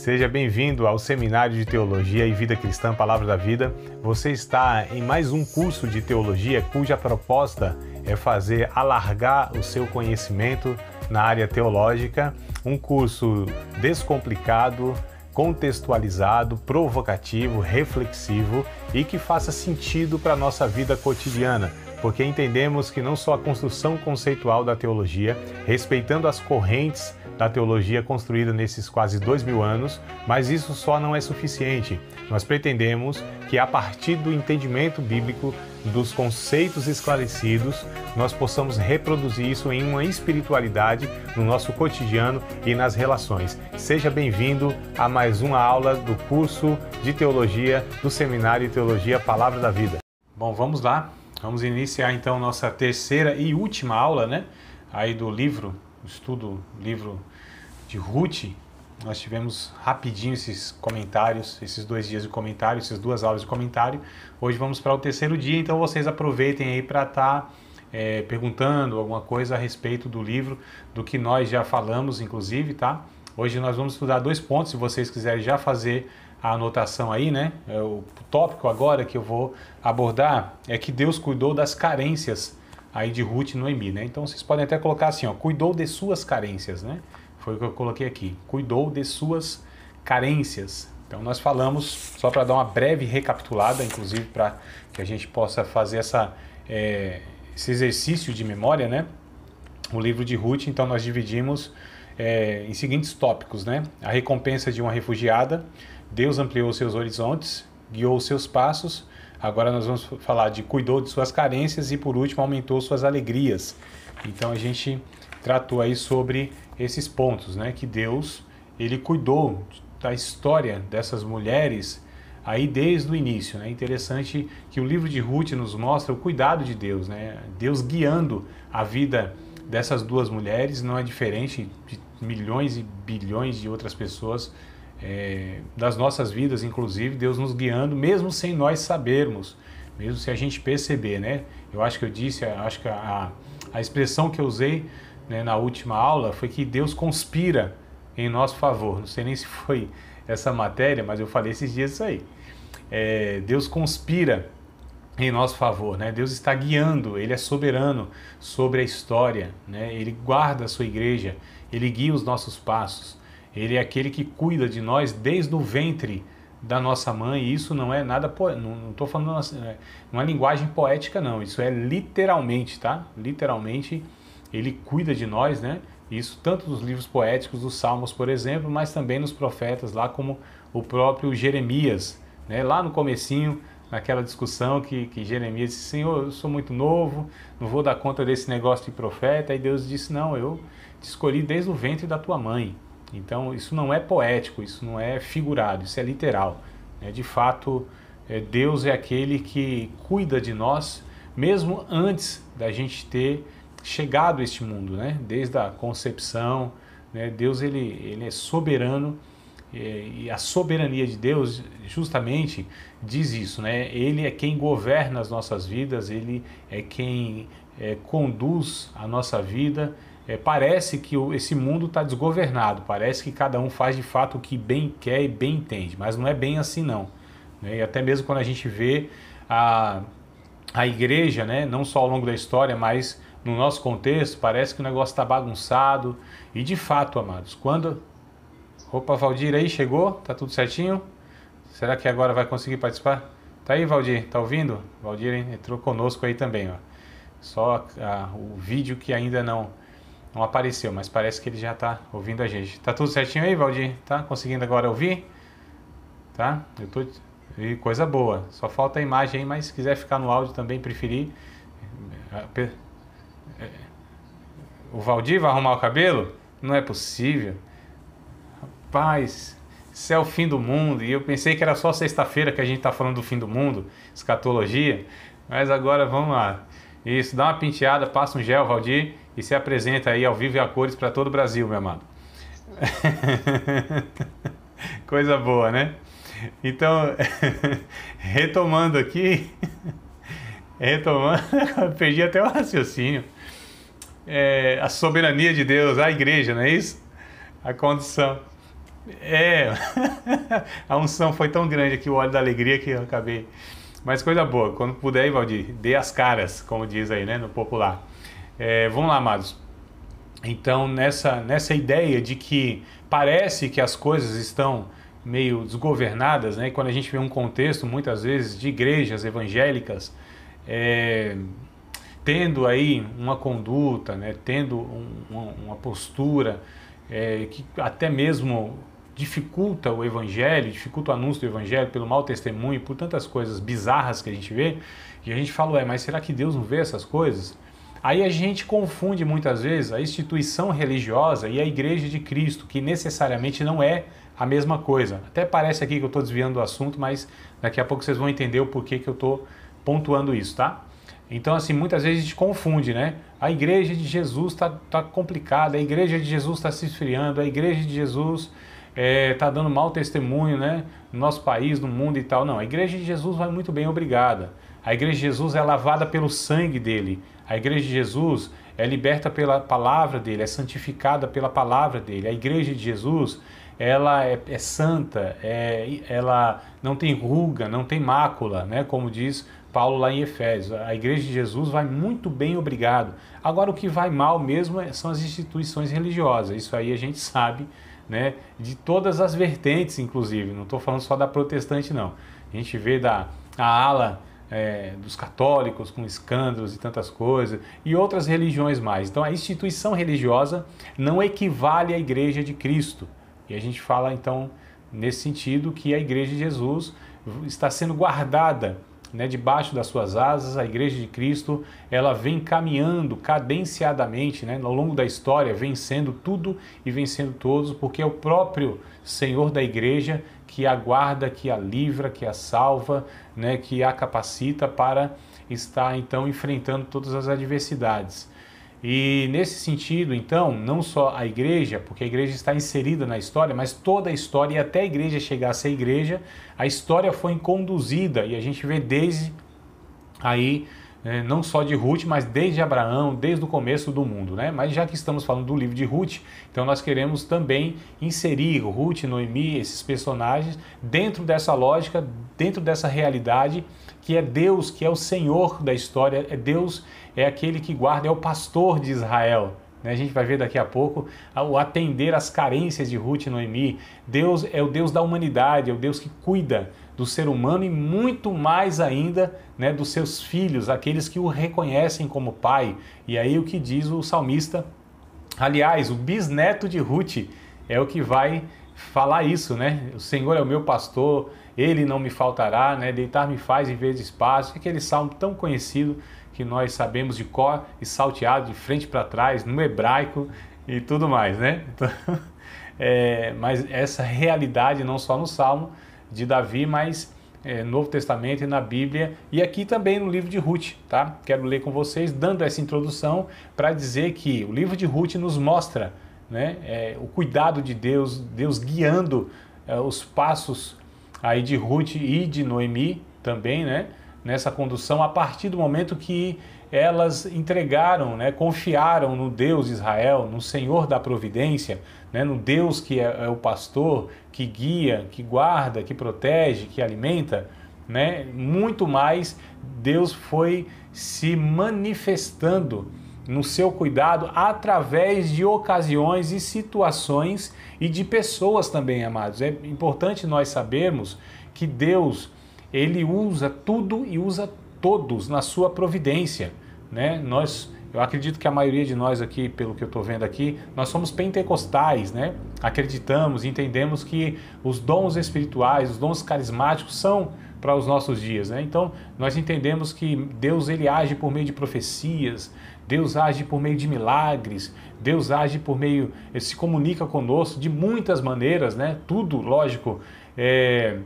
Seja bem-vindo ao Seminário de Teologia e Vida Cristã Palavra da Vida. Você está em mais um curso de teologia cuja proposta é fazer alargar o seu conhecimento na área teológica, um curso descomplicado, contextualizado, provocativo, reflexivo e que faça sentido para a nossa vida cotidiana, porque entendemos que não só a construção conceitual da teologia, respeitando as correntes da teologia construída nesses quase dois mil anos, mas isso só não é suficiente. Nós pretendemos que, a partir do entendimento bíblico dos conceitos esclarecidos, nós possamos reproduzir isso em uma espiritualidade no nosso cotidiano e nas relações. Seja bem-vindo a mais uma aula do curso de teologia do Seminário Teologia Palavra da Vida. Bom, vamos lá. Vamos iniciar então nossa terceira e última aula, né? Aí do livro, estudo livro de Ruth. Nós tivemos rapidinho esses comentários, esses dois dias de comentário, essas duas aulas de comentário. Hoje vamos para o terceiro dia, então vocês aproveitem aí para estar tá, é, perguntando alguma coisa a respeito do livro, do que nós já falamos, inclusive, tá? Hoje nós vamos estudar dois pontos, se vocês quiserem já fazer a anotação aí, né? É o tópico agora que eu vou abordar é que Deus cuidou das carências aí de Ruth e Noemi, né? Então vocês podem até colocar assim, ó, cuidou de suas carências, né? Foi o que eu coloquei aqui. Cuidou de suas carências. Então nós falamos só para dar uma breve recapitulada, inclusive para que a gente possa fazer essa é, esse exercício de memória, né? O livro de Ruth, então nós dividimos é, em seguintes tópicos, né? A recompensa de uma refugiada, Deus ampliou seus horizontes, guiou seus passos. Agora nós vamos falar de cuidou de suas carências e por último aumentou suas alegrias. Então a gente tratou aí sobre esses pontos, né? Que Deus ele cuidou da história dessas mulheres aí desde o início. É né? interessante que o livro de Ruth nos mostra o cuidado de Deus, né? Deus guiando a vida dessas duas mulheres, não é diferente de milhões e bilhões de outras pessoas é, das nossas vidas, inclusive, Deus nos guiando, mesmo sem nós sabermos, mesmo se a gente perceber, né? Eu acho que eu disse, acho que a, a expressão que eu usei né, na última aula foi que Deus conspira em nosso favor. Não sei nem se foi essa matéria, mas eu falei esses dias isso aí. É, Deus conspira em nosso favor, né? Deus está guiando, Ele é soberano sobre a história, né? Ele guarda a sua igreja, Ele guia os nossos passos. Ele é aquele que cuida de nós desde o ventre da nossa mãe. E isso não é nada, não estou falando uma assim, é, é linguagem poética não. Isso é literalmente, tá? Literalmente ele cuida de nós, né? Isso tanto nos livros poéticos, dos Salmos, por exemplo, mas também nos profetas, lá como o próprio Jeremias, né? Lá no comecinho naquela discussão que, que Jeremias disse, Senhor, eu sou muito novo, não vou dar conta desse negócio de profeta. E Deus disse, não, eu te escolhi desde o ventre da tua mãe. Então, isso não é poético, isso não é figurado, isso é literal. Né? De fato, é, Deus é aquele que cuida de nós, mesmo antes da gente ter chegado a este mundo, né? desde a concepção. Né? Deus ele, ele é soberano é, e a soberania de Deus justamente diz isso, né? Ele é quem governa as nossas vidas, ele é quem é, conduz a nossa vida, é, parece que esse mundo está desgovernado, parece que cada um faz de fato o que bem quer e bem entende, mas não é bem assim não. Né? E até mesmo quando a gente vê a, a igreja, né? não só ao longo da história, mas no nosso contexto, parece que o negócio está bagunçado. E de fato, amados, quando. Opa, Valdir aí chegou? Tá tudo certinho? Será que agora vai conseguir participar? Tá aí, Valdir? Tá ouvindo? Valdir hein? entrou conosco aí também, ó. Só a, ah, o vídeo que ainda não não apareceu, mas parece que ele já está ouvindo a gente. Tá tudo certinho aí, Valdir? Tá conseguindo agora ouvir? Tá? Eu tô... E coisa boa. Só falta a imagem aí, mas se quiser ficar no áudio também, preferir. Eh, eh, o Valdir vai arrumar o cabelo? Não é possível. Rapaz, isso é o fim do mundo. E eu pensei que era só sexta-feira que a gente está falando do fim do mundo, escatologia. Mas agora vamos lá. Isso, dá uma penteada, passa um gel, Valdir e se apresenta aí ao vivo e a cores para todo o Brasil, meu amado. Coisa boa, né? Então, retomando aqui, retomando, perdi até o raciocínio. É, a soberania de Deus, a igreja, não é isso? A condição. É, a unção foi tão grande aqui, o óleo da alegria que eu acabei. Mas coisa boa, quando puder, Valdir, dê as caras, como diz aí, né, no popular. É, vamos lá, amados. Então, nessa, nessa ideia de que parece que as coisas estão meio desgovernadas, né? E quando a gente vê um contexto, muitas vezes, de igrejas evangélicas é, tendo aí uma conduta, né? tendo um, uma, uma, postura é, que até mesmo dificulta o evangelho, dificulta o anúncio do evangelho pelo mau testemunho, por tantas coisas bizarras que a gente vê, e a gente fala, é, mas será que Deus não vê essas coisas? Aí a gente confunde muitas vezes a instituição religiosa e a igreja de Cristo, que necessariamente não é a mesma coisa. Até parece aqui que eu estou desviando do assunto, mas daqui a pouco vocês vão entender o porquê que eu estou pontuando isso, tá? Então, assim, muitas vezes a gente confunde, né? A igreja de Jesus está tá complicada, a igreja de Jesus está se esfriando, a igreja de Jesus está é, tá dando mau testemunho, né? No nosso país, no mundo e tal. Não, a igreja de Jesus vai muito bem, obrigada. A igreja de Jesus é lavada pelo sangue dele. A igreja de Jesus é liberta pela palavra dele, é santificada pela palavra dele. A igreja de Jesus, ela é, é santa, é, ela não tem ruga, não tem mácula, né? como diz Paulo lá em Efésios. A igreja de Jesus vai muito bem, obrigado. Agora, o que vai mal mesmo é, são as instituições religiosas. Isso aí a gente sabe, né? De todas as vertentes, inclusive. Não estou falando só da protestante, não. A gente vê da a ala é, dos católicos, com escândalos e tantas coisas, e outras religiões mais. Então, a instituição religiosa não equivale à Igreja de Cristo. E a gente fala, então, nesse sentido, que a Igreja de Jesus está sendo guardada né, debaixo das suas asas, a Igreja de Cristo, ela vem caminhando cadenciadamente, né, ao longo da história, vencendo tudo e vencendo todos, porque é o próprio Senhor da Igreja que a guarda, que a livra, que a salva, né, que a capacita para estar então enfrentando todas as adversidades. E nesse sentido, então, não só a igreja, porque a igreja está inserida na história, mas toda a história, e até a igreja chegar a ser igreja, a história foi conduzida, e a gente vê desde aí é, não só de Ruth, mas desde Abraão, desde o começo do mundo. Né? Mas já que estamos falando do livro de Ruth, então nós queremos também inserir Ruth, Noemi, esses personagens, dentro dessa lógica, dentro dessa realidade que é Deus, que é o Senhor da história, é Deus, é aquele que guarda, é o pastor de Israel. Né? A gente vai ver daqui a pouco o atender às carências de Ruth e Noemi. Deus é o Deus da humanidade, é o Deus que cuida do ser humano e muito mais ainda né, dos seus filhos, aqueles que o reconhecem como pai. E aí o que diz o salmista, aliás, o bisneto de Ruth é o que vai falar isso, né? O Senhor é o meu pastor, ele não me faltará, né? Deitar-me faz em vez de espaço. Aquele salmo tão conhecido que nós sabemos de cor e salteado de frente para trás, no hebraico e tudo mais, né? Então, é, mas essa realidade não só no salmo, de Davi, mas é, Novo Testamento e na Bíblia e aqui também no livro de Ruth, tá? Quero ler com vocês, dando essa introdução para dizer que o livro de Ruth nos mostra né, é, o cuidado de Deus, Deus guiando é, os passos aí de Ruth e de Noemi também, né? Nessa condução a partir do momento que elas entregaram, né, confiaram no Deus Israel, no Senhor da providência, né, no Deus que é, é, o pastor, que guia, que guarda, que protege, que alimenta, né, muito mais Deus foi se manifestando no seu cuidado através de ocasiões e situações e de pessoas também, amados. É importante nós sabermos que Deus, ele usa tudo e usa todos na sua providência né? Nós, eu acredito que a maioria de nós aqui, pelo que eu estou vendo aqui, nós somos pentecostais, né? Acreditamos, entendemos que os dons espirituais, os dons carismáticos são para os nossos dias, né? Então, nós entendemos que Deus ele age por meio de profecias, Deus age por meio de milagres, Deus age por meio, ele se comunica conosco de muitas maneiras, né? Tudo, lógico, é,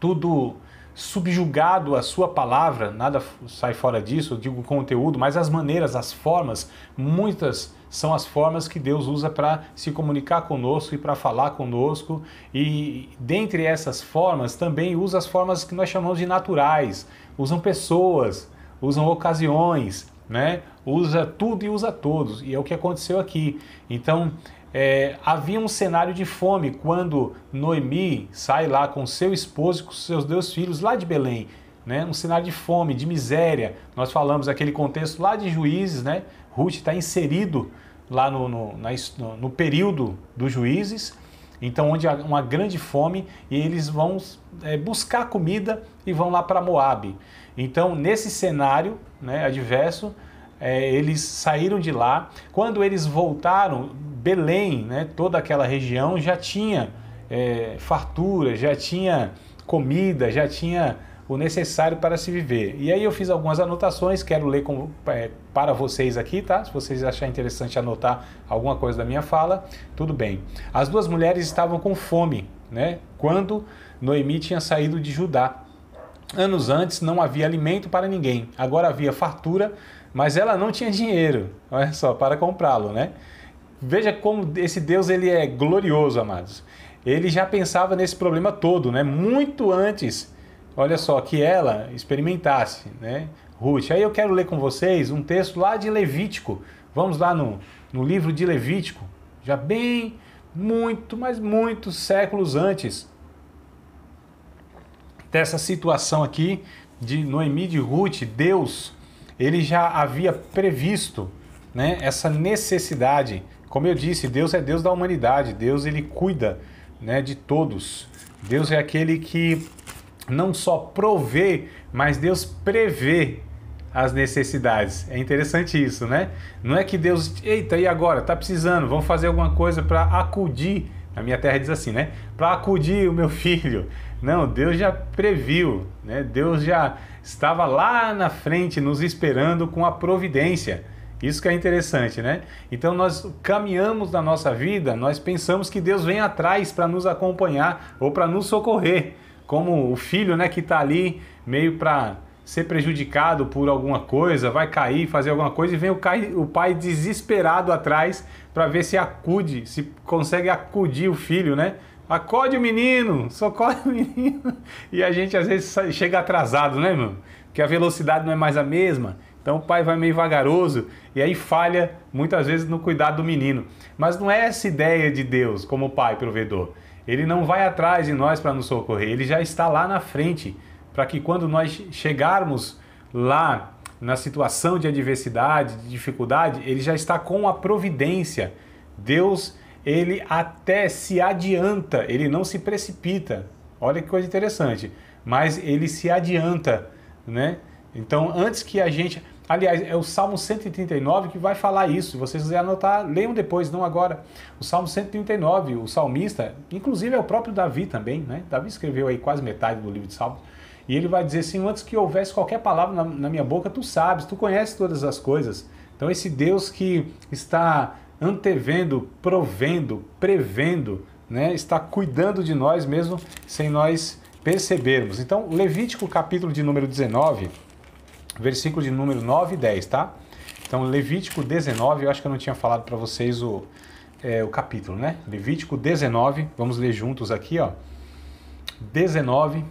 tudo subjugado à sua palavra, nada sai fora disso, eu digo conteúdo, mas as maneiras, as formas, muitas são as formas que Deus usa para se comunicar conosco e para falar conosco. E dentre essas formas, também usa as formas que nós chamamos de naturais, usam pessoas, usam ocasiões, né? Usa tudo e usa todos, e é o que aconteceu aqui. Então, é, havia um cenário de fome quando Noemi sai lá com seu esposo e com seus dois filhos lá de Belém. Né? Um cenário de fome, de miséria. Nós falamos aquele contexto lá de juízes, né? Ruth está inserido lá no, no, na, no período dos juízes. Então, onde há uma grande fome e eles vão é, buscar comida e vão lá para Moab. Então, nesse cenário né, adverso, é, eles saíram de lá. Quando eles voltaram, Belém, né, toda aquela região já tinha é, fartura, já tinha comida, já tinha o necessário para se viver. E aí eu fiz algumas anotações, quero ler com, é, para vocês aqui, tá? Se vocês acharem interessante anotar alguma coisa da minha fala, tudo bem. As duas mulheres estavam com fome, né? Quando Noemi tinha saído de Judá. Anos antes não havia alimento para ninguém, agora havia fartura, mas ela não tinha dinheiro, olha só, para comprá-lo, né? Veja como esse Deus ele é glorioso, amados. Ele já pensava nesse problema todo, né? Muito antes, olha só, que ela experimentasse, né? Ruth. Aí eu quero ler com vocês um texto lá de Levítico. Vamos lá no, no livro de Levítico, já bem muito, mas muitos séculos antes dessa situação aqui de Noemi de Ruth, Deus, ele já havia previsto né, essa necessidade como eu disse, Deus é Deus da humanidade, Deus ele cuida né, de todos. Deus é aquele que não só provê, mas Deus prevê as necessidades. É interessante isso, né? Não é que Deus, eita, e agora? Tá precisando, vamos fazer alguma coisa para acudir. A minha terra diz assim, né? Para acudir o meu filho. Não, Deus já previu, né? Deus já estava lá na frente nos esperando com a providência. Isso que é interessante, né? Então nós caminhamos na nossa vida, nós pensamos que Deus vem atrás para nos acompanhar ou para nos socorrer, como o filho, né, que está ali meio para ser prejudicado por alguma coisa, vai cair, fazer alguma coisa e vem o pai desesperado atrás para ver se acude, se consegue acudir o filho, né? Acode o menino, socorre o menino. E a gente às vezes chega atrasado, né, mano? Porque a velocidade não é mais a mesma então o pai vai meio vagaroso e aí falha muitas vezes no cuidado do menino. Mas não é essa ideia de Deus como pai provedor. Ele não vai atrás de nós para nos socorrer, ele já está lá na frente para que quando nós chegarmos lá na situação de adversidade, de dificuldade, ele já está com a providência. Deus, ele até se adianta, ele não se precipita. Olha que coisa interessante. Mas ele se adianta, né? Então, antes que a gente. Aliás, é o Salmo 139 que vai falar isso. Se vocês quiserem anotar, leiam depois, não agora. O Salmo 139, o salmista, inclusive é o próprio Davi também, né? Davi escreveu aí quase metade do livro de Salmos. E ele vai dizer assim: antes que houvesse qualquer palavra na, na minha boca, tu sabes, tu conheces todas as coisas. Então, esse Deus que está antevendo, provendo, prevendo, né? está cuidando de nós mesmo sem nós percebermos. Então, Levítico, capítulo de número 19 versículo de número 9 e 10, tá? Então, Levítico 19, eu acho que eu não tinha falado para vocês o, é, o capítulo, né? Levítico 19, vamos ler juntos aqui, ó. 19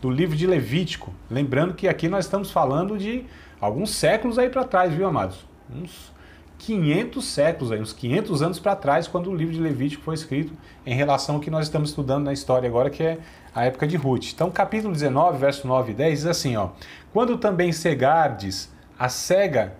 do livro de Levítico. Lembrando que aqui nós estamos falando de alguns séculos aí para trás, viu, amados? Uns 500 séculos, aí, uns 500 anos para trás, quando o livro de Levítico foi escrito, em relação ao que nós estamos estudando na história agora, que é a época de Ruth. Então, capítulo 19, verso 9 e 10 diz assim: ó, Quando também cegardes a cega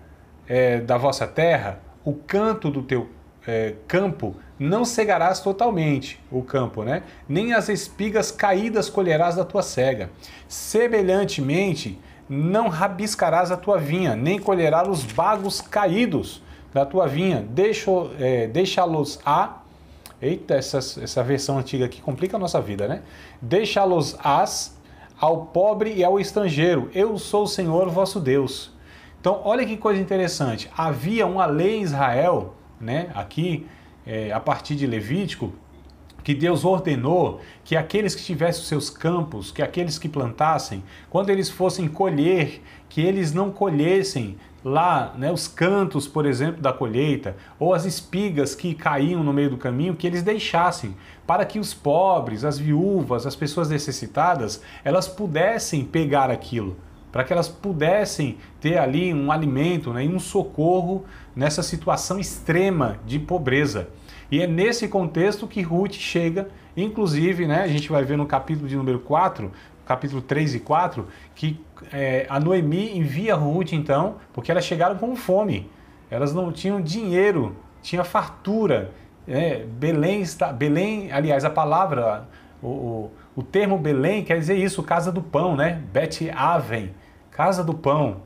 é, da vossa terra, o canto do teu é, campo, não cegarás totalmente o campo, né? Nem as espigas caídas colherás da tua cega. Semelhantemente, não rabiscarás a tua vinha, nem colherás os bagos caídos da tua vinha, deixa-los é, deixa a. Eita, essa, essa versão antiga aqui complica a nossa vida, né? Deixa-los as ao pobre e ao estrangeiro. Eu sou o Senhor vosso Deus. Então, olha que coisa interessante. Havia uma lei em Israel, né? Aqui, é, a partir de Levítico, que Deus ordenou que aqueles que tivessem os seus campos, que aqueles que plantassem, quando eles fossem colher, que eles não colhessem lá né, os cantos, por exemplo, da colheita, ou as espigas que caíam no meio do caminho, que eles deixassem, para que os pobres, as viúvas, as pessoas necessitadas, elas pudessem pegar aquilo, para que elas pudessem ter ali um alimento né, e um socorro nessa situação extrema de pobreza. E é nesse contexto que Ruth chega, inclusive, né, a gente vai ver no capítulo de número 4, capítulo 3 e 4, que é, a Noemi envia Ruth, então, porque elas chegaram com fome. Elas não tinham dinheiro, tinha fartura. Né? Belém, está, Belém, aliás, a palavra, o, o, o, termo Belém quer dizer isso, casa do pão, né? Bet Aven, casa do pão.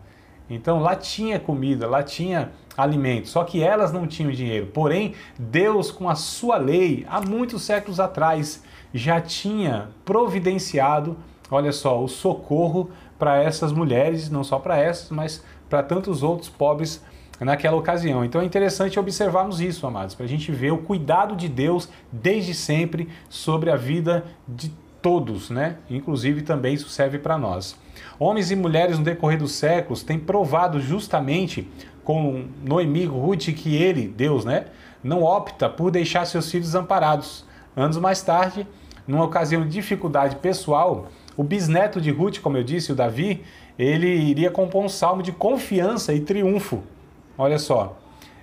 Então lá tinha comida, lá tinha alimento, só que elas não tinham dinheiro. Porém, Deus, com a sua lei, há muitos séculos atrás, já tinha providenciado olha só, o socorro para essas mulheres, não só para essas, mas para tantos outros pobres naquela ocasião. Então é interessante observarmos isso, amados, para a gente ver o cuidado de Deus desde sempre sobre a vida de todos, né? Inclusive também isso serve para nós. Homens e mulheres no decorrer dos séculos têm provado justamente com Noemi Ruth que ele, Deus, né, não opta por deixar seus filhos amparados. Anos mais tarde, numa ocasião de dificuldade pessoal, o bisneto de Ruth, como eu disse, o Davi, ele iria compor um salmo de confiança e triunfo. Olha só.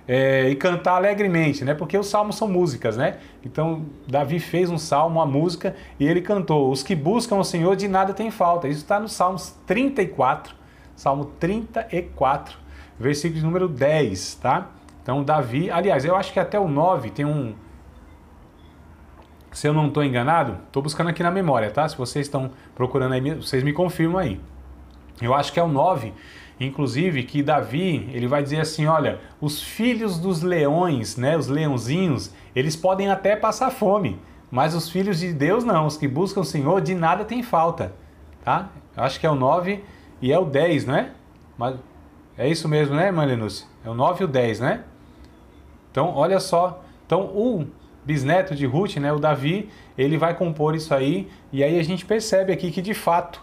É, e cantar alegremente, né? Porque os salmos são músicas, né? Então Davi fez um salmo, uma música, e ele cantou: Os que buscam o Senhor de nada tem falta. Isso está no Salmos 34, Salmo 34, versículo número 10, tá? Então Davi, aliás, eu acho que até o 9 tem um. Se eu não estou enganado, estou buscando aqui na memória, tá? Se vocês estão procurando aí, vocês me confirmam aí. Eu acho que é o 9, inclusive, que Davi, ele vai dizer assim, olha, os filhos dos leões, né, os leãozinhos, eles podem até passar fome, mas os filhos de Deus não, os que buscam o Senhor, de nada tem falta, tá? Eu acho que é o 9 e é o 10, né? Mas é isso mesmo, né, irmã Linus? É o 9 e o 10, né? Então, olha só. Então, o bisneto de Ruth, né, o Davi, ele vai compor isso aí. E aí a gente percebe aqui que de fato,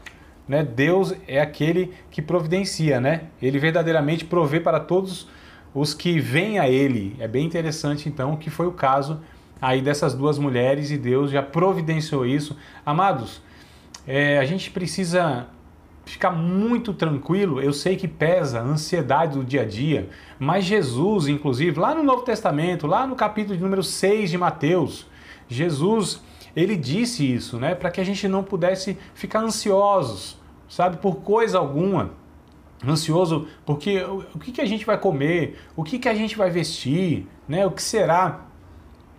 né, Deus é aquele que providencia, né? Ele verdadeiramente provê para todos os que vêm a ele. É bem interessante então que foi o caso aí dessas duas mulheres e Deus já providenciou isso. Amados, é, a gente precisa ficar muito tranquilo. Eu sei que pesa a ansiedade do dia a dia, mas Jesus, inclusive, lá no Novo Testamento, lá no capítulo de número 6 de Mateus, Jesus, ele disse isso, né, para que a gente não pudesse ficar ansiosos, sabe, por coisa alguma. Ansioso porque o que, que a gente vai comer, o que, que a gente vai vestir, né, o que será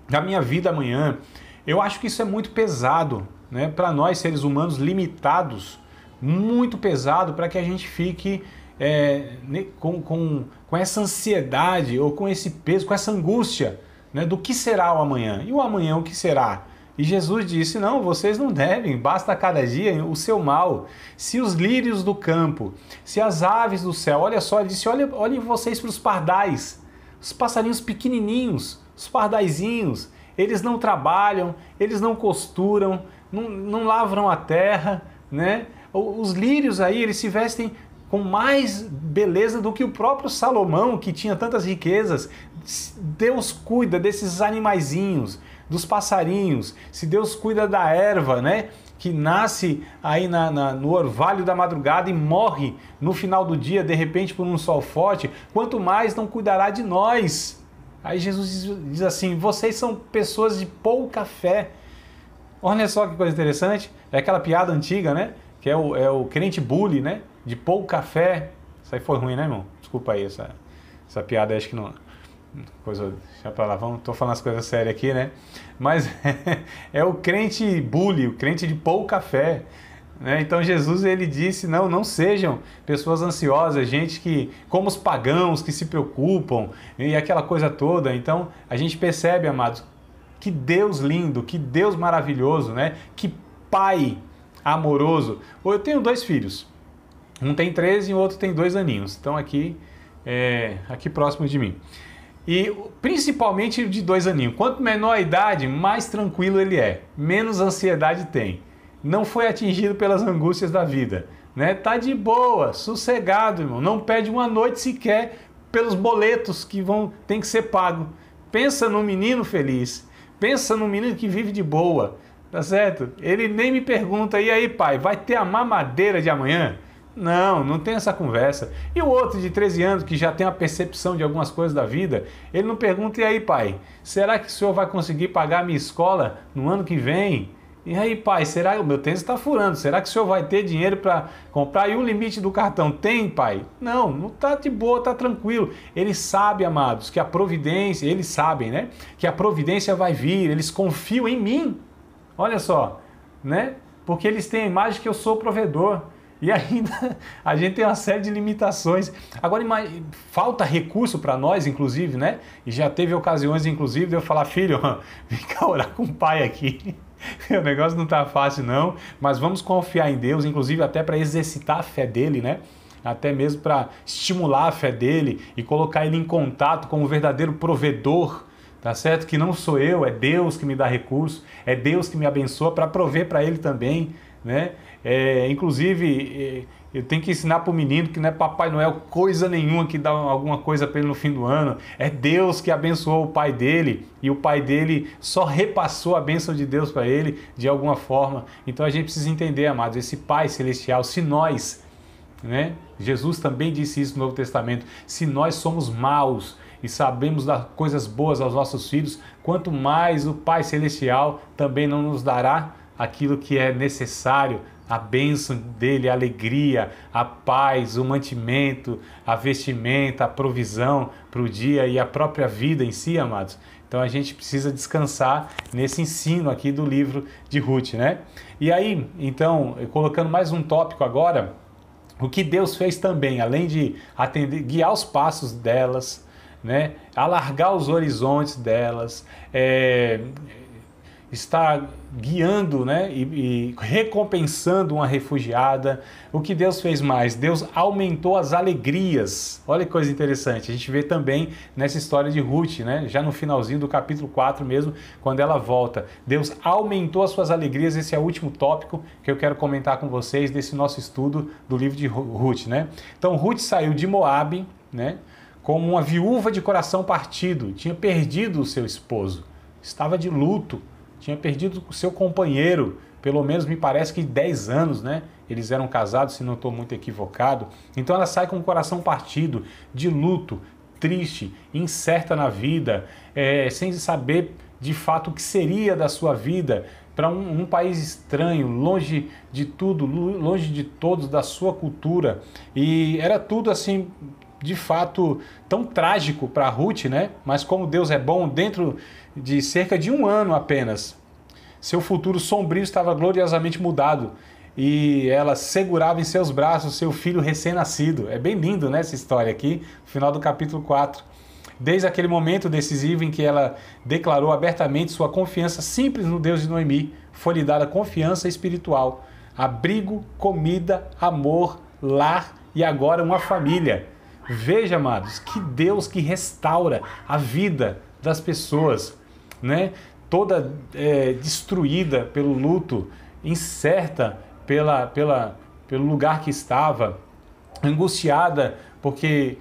da minha vida amanhã. Eu acho que isso é muito pesado né, para nós seres humanos limitados muito pesado para que a gente fique é, com, com, com essa ansiedade ou com esse peso, com essa angústia né, do que será o amanhã. E o amanhã o que será? E Jesus disse: Não, vocês não devem, basta cada dia o seu mal. Se os lírios do campo, se as aves do céu, olha só, ele disse: Olha, olhem vocês para os pardais, os passarinhos pequenininhos, os pardaizinhos, eles não trabalham, eles não costuram, não, não lavram a terra, né? Os lírios aí, eles se vestem com mais beleza do que o próprio Salomão, que tinha tantas riquezas. Deus cuida desses animaizinhos, dos passarinhos. Se Deus cuida da erva, né? que nasce aí na, na, no orvalho da madrugada e morre no final do dia, de repente, por um sol forte, quanto mais não cuidará de nós. Aí Jesus diz, diz assim: vocês são pessoas de pouca fé. Olha só que coisa interessante, é aquela piada antiga, né? que é o, é o crente bully, né? De pouca fé. Isso aí foi ruim, né, irmão? Desculpa aí essa, essa piada, acho que não. Coisa, deixa pra lá, vamos, tô falando as coisas sérias aqui, né? Mas é o crente bully, o crente de pouca fé. Né? Então Jesus ele disse: não, não sejam pessoas ansiosas, gente que, como os pagãos, que se preocupam e aquela coisa toda. Então a gente percebe, amados, que Deus lindo, que Deus maravilhoso, né? Que Pai amoroso. Eu tenho dois filhos. Um tem 13 e o outro tem dois aninhos. Estão aqui, é, aqui próximo de mim. E principalmente de dois aninhos. Quanto menor a idade, mais tranquilo ele é, menos ansiedade tem. Não foi atingido pelas angústias da vida. Né? Tá de boa, sossegado, irmão. Não perde uma noite sequer pelos boletos que vão tem que ser pago. Pensa num menino feliz. Pensa num menino que vive de boa Tá certo? Ele nem me pergunta, e aí, pai, vai ter a mamadeira de amanhã? Não, não tem essa conversa. E o outro de 13 anos, que já tem a percepção de algumas coisas da vida, ele não pergunta: e aí, pai, será que o senhor vai conseguir pagar a minha escola no ano que vem? E aí, pai, será que o meu tênis está furando? Será que o senhor vai ter dinheiro para comprar? E o limite do cartão tem, pai? Não, não está de boa, está tranquilo. Ele sabe, amados, que a providência, eles sabem, né? Que a providência vai vir, eles confiam em mim. Olha só, né? Porque eles têm a imagem que eu sou provedor. E ainda a gente tem uma série de limitações. Agora, falta recurso para nós, inclusive, né? E já teve ocasiões, inclusive, de eu falar, filho, vem cá orar com o pai aqui. o negócio não está fácil, não. Mas vamos confiar em Deus, inclusive até para exercitar a fé dele, né? Até mesmo para estimular a fé dele e colocar ele em contato com o verdadeiro provedor Tá certo? Que não sou eu, é Deus que me dá recurso, é Deus que me abençoa para prover para ele também, né? É, inclusive, é, eu tenho que ensinar para o menino que não é Papai Noel coisa nenhuma que dá alguma coisa para ele no fim do ano. É Deus que abençoou o pai dele e o pai dele só repassou a bênção de Deus para ele de alguma forma. Então a gente precisa entender, amados, esse Pai Celestial, se nós, né? Jesus também disse isso no Novo Testamento, se nós somos maus, e sabemos dar coisas boas aos nossos filhos, quanto mais o Pai Celestial também não nos dará aquilo que é necessário, a bênção dele, a alegria, a paz, o mantimento, a vestimenta, a provisão para o dia e a própria vida em si, amados. Então a gente precisa descansar nesse ensino aqui do livro de Ruth, né? E aí, então, colocando mais um tópico agora, o que Deus fez também, além de atender, guiar os passos delas, né? alargar os horizontes delas, é, está guiando né, e, e, recompensando uma refugiada. O que Deus fez mais? Deus aumentou as alegrias. Olha que coisa interessante. A gente vê também nessa história de Ruth, né, já no finalzinho do capítulo 4 mesmo, quando ela volta. Deus aumentou as suas alegrias. Esse é o último tópico que eu quero comentar com vocês desse nosso estudo do livro de Ruth. Né? Então, Ruth saiu de Moab, né? como uma viúva de coração partido, tinha perdido o seu esposo, estava de luto, tinha perdido o seu companheiro, pelo menos me parece que 10 anos, né? Eles eram casados, se não estou muito equivocado. Então ela sai com o coração partido, de luto, triste, incerta na vida, é, sem saber de fato o que seria da sua vida, para um, um, país estranho, longe de tudo, longe de todos, da sua cultura. E era tudo assim de fato tão trágico para Ruth, né? Mas como Deus é bom, dentro de cerca de um ano apenas, seu futuro sombrio estava gloriosamente mudado e ela segurava em seus braços seu filho recém-nascido. É bem lindo, né, essa história aqui, final do capítulo 4. Desde aquele momento decisivo em que ela declarou abertamente sua confiança simples no Deus de Noemi, foi lhe dada confiança espiritual, abrigo, comida, amor, lar e agora uma família. Veja, amados, que Deus que restaura a vida das pessoas, né? toda é, destruída pelo luto, incerta pela, pela, pelo lugar que estava, angustiada porque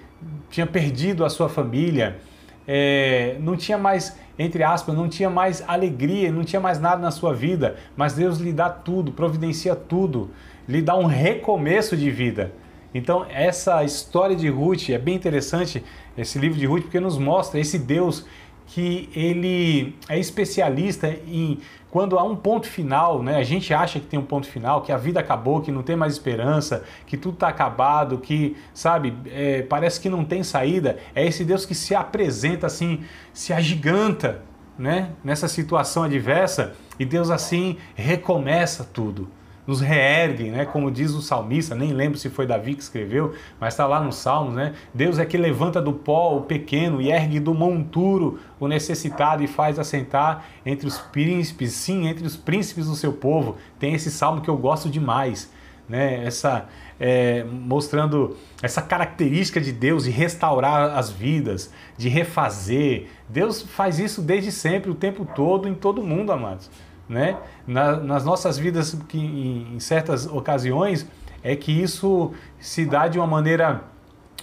tinha perdido a sua família, é, não tinha mais, entre aspas, não tinha mais alegria, não tinha mais nada na sua vida, mas Deus lhe dá tudo, providencia tudo, lhe dá um recomeço de vida. Então, essa história de Ruth é bem interessante, esse livro de Ruth, porque nos mostra esse Deus que ele é especialista em quando há um ponto final, né? A gente acha que tem um ponto final, que a vida acabou, que não tem mais esperança, que tudo está acabado, que sabe, é, parece que não tem saída. É esse Deus que se apresenta assim, se agiganta, né? Nessa situação adversa e Deus assim recomeça tudo nos reergue, né? Como diz o salmista, nem lembro se foi Davi que escreveu, mas está lá no Salmo, né? Deus é que levanta do pó o pequeno e ergue do monturo o necessitado e faz assentar entre os príncipes, sim, entre os príncipes do seu povo. Tem esse salmo que eu gosto demais, né? Essa é, mostrando essa característica de Deus de restaurar as vidas, de refazer. Deus faz isso desde sempre, o tempo todo, em todo mundo, amados né? Na, nas nossas vidas, que em, em certas ocasiões, é que isso se dá de uma maneira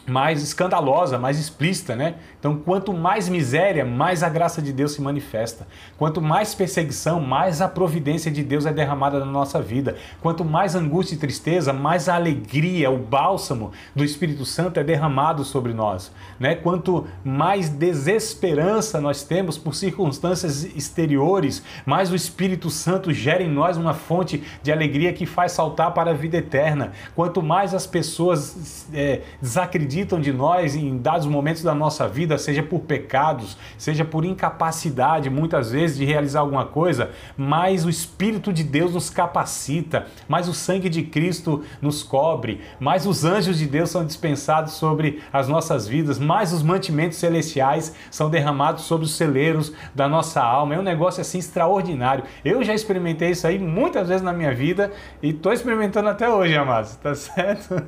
mais escandalosa, mais explícita, né? Então, quanto mais miséria, mais a graça de Deus se manifesta. Quanto mais perseguição, mais a providência de Deus é derramada na nossa vida. Quanto mais angústia e tristeza, mais a alegria, o bálsamo do Espírito Santo é derramado sobre nós, né? Quanto mais desesperança nós temos por circunstâncias exteriores, mais o Espírito Santo gera em nós uma fonte de alegria que faz saltar para a vida eterna. Quanto mais as pessoas é, desacreditam acreditam de nós em dados momentos da nossa vida, seja por pecados, seja por incapacidade muitas vezes de realizar alguma coisa, mas o Espírito de Deus nos capacita, mas o sangue de Cristo nos cobre, mas os anjos de Deus são dispensados sobre as nossas vidas, mais os mantimentos celestiais são derramados sobre os celeiros da nossa alma. É um negócio assim extraordinário. Eu já experimentei isso aí muitas vezes na minha vida e estou experimentando até hoje, amados, tá certo?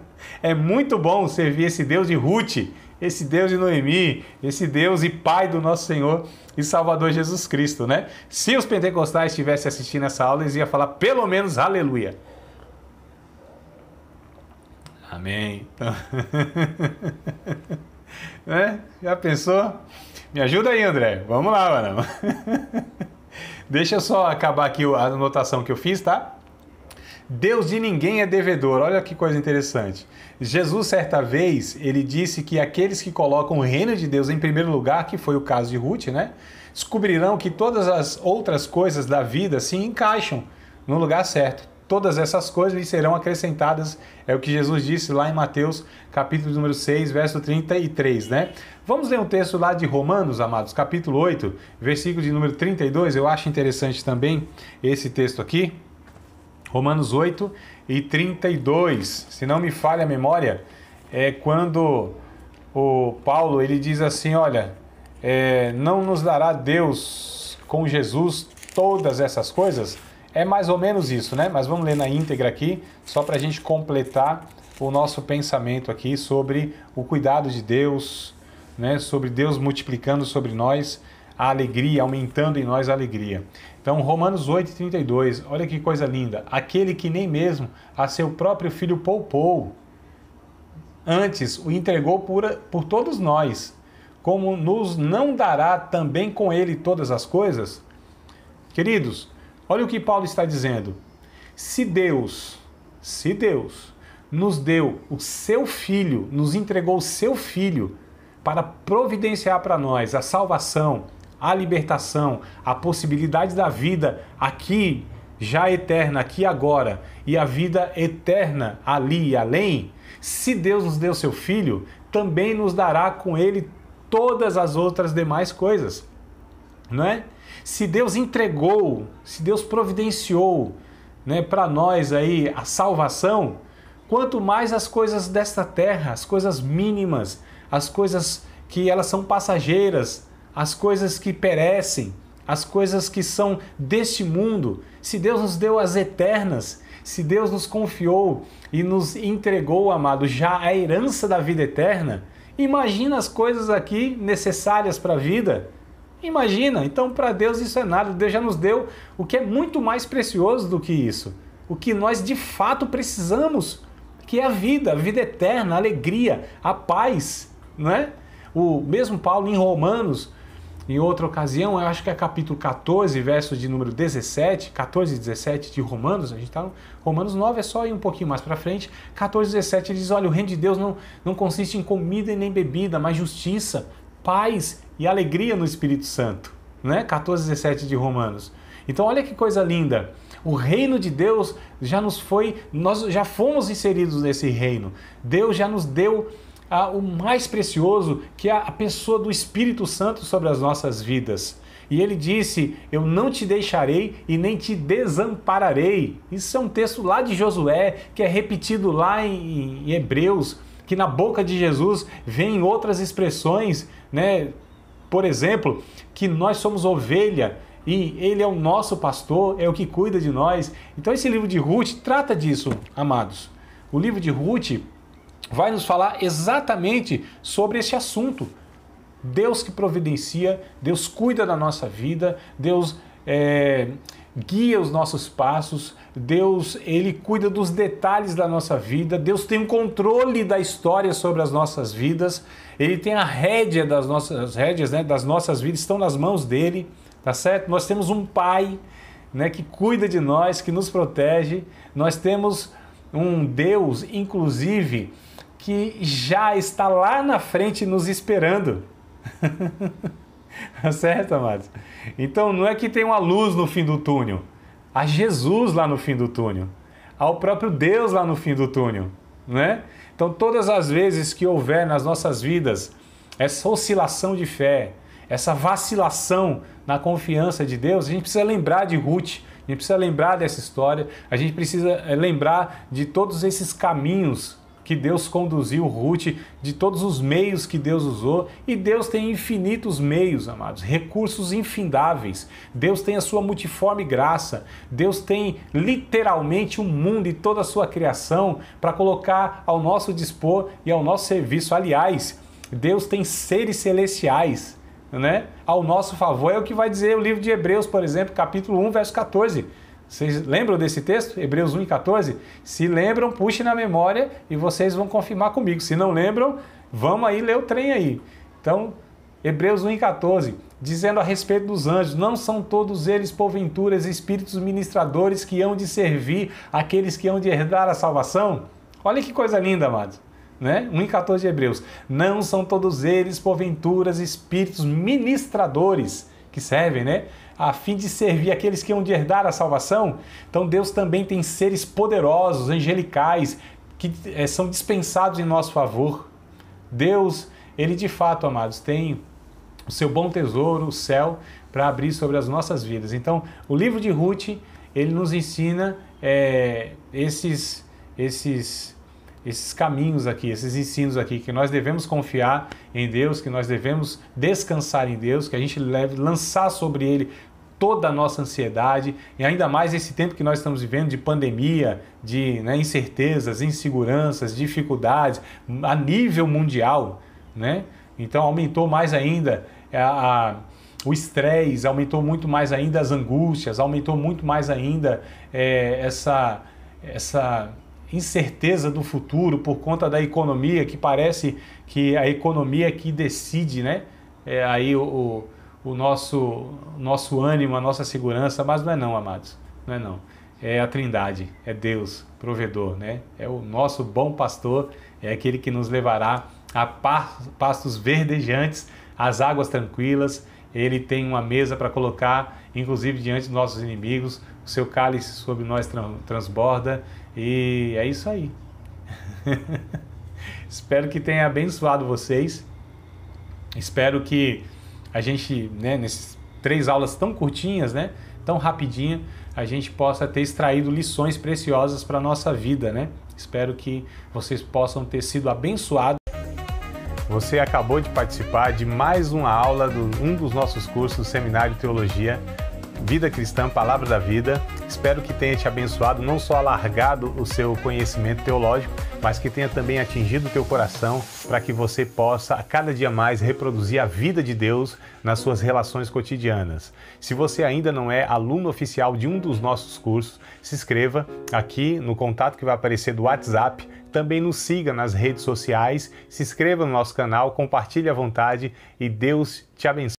É muito bom servir esse Deus de Ruth, esse Deus de Noemi, esse Deus e Pai do nosso Senhor e Salvador Jesus Cristo, né? Se os pentecostais estivessem assistindo essa aula, eles iam falar pelo menos aleluia. Amém. né? Já pensou? Me ajuda aí, André. Vamos lá, mano. Deixa eu só acabar aqui a anotação que eu fiz, tá? Deus de ninguém é devedor. Olha que coisa interessante. Jesus, certa vez, ele disse que aqueles que colocam o reino de Deus em primeiro lugar, que foi o caso de Ruth, né? Descobrirão que todas as outras coisas da vida se encaixam no lugar certo. Todas essas coisas lhe serão acrescentadas, é o que Jesus disse lá em Mateus, capítulo número 6, verso 33, né? Vamos ler um texto lá de Romanos, amados, capítulo 8, versículo de número 32, eu acho interessante também esse texto aqui. Romanos 8 e 32, se não me falha a memória, é quando o Paulo ele diz assim, olha, é, não nos dará Deus com Jesus todas essas coisas? É mais ou menos isso, né? Mas vamos ler na íntegra aqui, só para a gente completar o nosso pensamento aqui sobre o cuidado de Deus, né? sobre Deus multiplicando sobre nós a alegria, aumentando em nós a alegria. Então, Romanos 8,32, olha que coisa linda. Aquele que nem mesmo a seu próprio filho poupou, antes o entregou por, por todos nós, como nos não dará também com ele todas as coisas? Queridos, olha o que Paulo está dizendo. Se Deus, se Deus nos deu o seu filho, nos entregou o seu filho para providenciar para nós a salvação, a libertação, a possibilidade da vida aqui, já eterna, aqui agora, e a vida eterna ali e além, se Deus nos deu seu Filho, também nos dará com ele todas as outras demais coisas. Não é? Se Deus entregou, se Deus providenciou né, para nós aí a salvação, quanto mais as coisas desta terra, as coisas mínimas, as coisas que elas são passageiras, as coisas que perecem, as coisas que são deste mundo, se Deus nos deu as eternas, se Deus nos confiou e nos entregou, amado, já a herança da vida eterna, imagina as coisas aqui necessárias para a vida. Imagina, então para Deus isso é nada, Deus já nos deu o que é muito mais precioso do que isso, o que nós de fato precisamos, que é a vida, a vida eterna, a alegria, a paz, não é? O mesmo Paulo em Romanos em outra ocasião, eu acho que é capítulo 14, verso de número 17, 14 e 17 de Romanos, a gente está no Romanos 9, é só ir um pouquinho mais para frente. 14 e 17 ele diz: Olha, o reino de Deus não, não consiste em comida e nem bebida, mas justiça, paz e alegria no Espírito Santo. Né? 14 e 17 de Romanos. Então, olha que coisa linda. O reino de Deus já nos foi, nós já fomos inseridos nesse reino. Deus já nos deu a, o mais precioso, que é a pessoa do Espírito Santo sobre as nossas vidas. E ele disse: Eu não te deixarei e nem te desampararei. Isso é um texto lá de Josué, que é repetido lá em, em Hebreus, que na boca de Jesus vem outras expressões, né? Por exemplo, que nós somos ovelha e ele é o nosso pastor, é o que cuida de nós. Então esse livro de Ruth trata disso, amados. O livro de Ruth vai nos falar exatamente sobre esse assunto. Deus que providencia, Deus cuida da nossa vida, Deus é, guia os nossos passos, Deus ele cuida dos detalhes da nossa vida, Deus tem o um controle da história sobre as nossas vidas, ele tem a rédea das nossas rédeas, né, das nossas vidas estão nas mãos dele, tá certo? Nós temos um pai, né, que cuida de nós, que nos protege. Nós temos um Deus, inclusive, que já está lá na frente nos esperando. Tá certo, amados? Então não é que tem uma luz no fim do túnel, há Jesus lá no fim do túnel, há o próprio Deus lá no fim do túnel, né? Então todas as vezes que houver nas nossas vidas essa oscilação de fé, essa vacilação na confiança de Deus, a gente precisa lembrar de Ruth, a gente precisa lembrar dessa história, a gente precisa eh, lembrar de todos esses caminhos que Deus conduziu Ruth, de todos os meios que Deus usou, e Deus tem infinitos meios, amados, recursos infindáveis. Deus tem a sua multiforme graça. Deus tem literalmente o um mundo e toda a sua criação para colocar ao nosso dispor e ao nosso serviço. Aliás, Deus tem seres celestiais, né? Ao nosso favor é o que vai dizer o livro de Hebreus, por exemplo, capítulo 1, verso 14 vocês lembram desse texto? Hebreus 1 e 14? Se lembram, puxe na memória e vocês vão confirmar comigo. Se não lembram, vamos aí ler o trem aí. Então, Hebreus 1 e 14, dizendo a respeito dos anjos: Não são todos eles, porventura, espíritos ministradores que hão de servir aqueles que hão de herdar a salvação? Olha que coisa linda, amados né? 1,14 de Hebreus. Não são todos eles, porventuras, espíritos ministradores que servem, né? a fim de servir aqueles que hão de herdar a salvação. Então Deus também tem seres poderosos, angelicais, que eh, são dispensados em nosso favor. Deus, ele de fato, amados, tem o seu bom tesouro, o céu, para abrir sobre as nossas vidas. Então, o livro de Ruth, ele nos ensina é, esses, esses, esses caminhos aqui, esses ensinos aqui, que nós devemos confiar em Deus, que nós devemos descansar em Deus, que a gente leve, lançar sobre Ele toda a nossa ansiedade e ainda mais esse tempo que nós estamos vivendo de pandemia, de né, incertezas, inseguranças, dificuldades a nível mundial, né? Então aumentou mais ainda é, a, a, o estresse, aumentou muito mais ainda as angústias, aumentou muito mais ainda é, essa essa incerteza do futuro por conta da economia que parece que é a economia que decide, né? É, aí o, o o nosso, nosso ânimo, a nossa segurança, mas não é não, amados, não é não. É a Trindade, é Deus, provedor, né? É o nosso bom pastor, é aquele que nos levará a pastos verdejantes, às águas tranquilas. Ele tem uma mesa para colocar, inclusive diante dos nossos inimigos. O seu cálice sobre nós transborda. E é isso aí. Espero que tenha abençoado vocês. Espero que a gente, né, nesses três aulas tão curtinhas, né, tão rapidinha, a gente possa ter extraído lições preciosas para a nossa vida, né? Espero que vocês possam ter sido abençoados. Você acabou de participar de mais uma aula de do, um dos nossos cursos Seminário Seminário Teologia Vida Cristã, Palavra da Vida. Espero que tenha te abençoado, não só alargado o seu conhecimento teológico, mas que tenha também atingido o teu coração para que você possa a cada dia mais reproduzir a vida de Deus nas suas relações cotidianas. Se você ainda não é aluno oficial de um dos nossos cursos, se inscreva aqui no contato que vai aparecer do WhatsApp. Também nos siga nas redes sociais, se inscreva no nosso canal, compartilhe à vontade e Deus te abençoe.